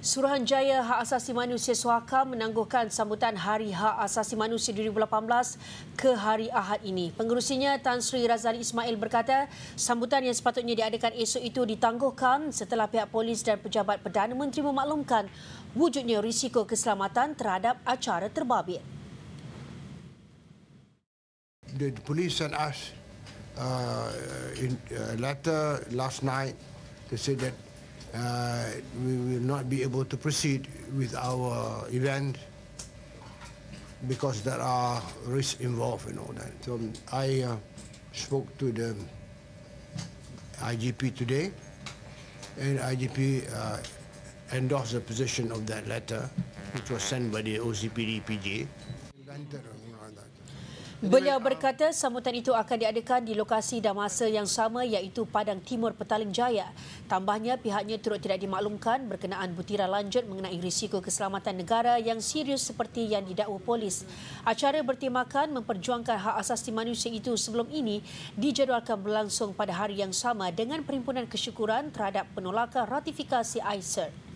Suruhanjaya Hak Asasi Manusia Suaka menangguhkan sambutan Hari Hak Asasi Manusia 2018 ke hari Ahad ini. Pengurusinya Tan Sri Razali Ismail berkata, sambutan yang sepatutnya diadakan esok itu ditangguhkan setelah pihak polis dan pejabat Perdana Menteri memaklumkan wujudnya risiko keselamatan terhadap acara terbabit. The police sent us uh, in, uh, letter last night to say that uh, we will not be able to proceed with our event because there are risks involved and all that. So I uh, spoke to the IGP today, and IGP uh, endorsed the position of that letter, which was sent by the OCPD Beliau berkata sambutan itu akan diadakan di lokasi dan masa yang sama iaitu Padang Timur Petaling Jaya. Tambahnya pihaknya turut tidak dimaklumkan berkenaan butiran lanjut mengenai risiko keselamatan negara yang serius seperti yang didakwa polis. Acara bertimakan memperjuangkan hak asasi manusia itu sebelum ini dijadualkan berlangsung pada hari yang sama dengan perhimpunan kesyukuran terhadap penolakan ratifikasi ICERT.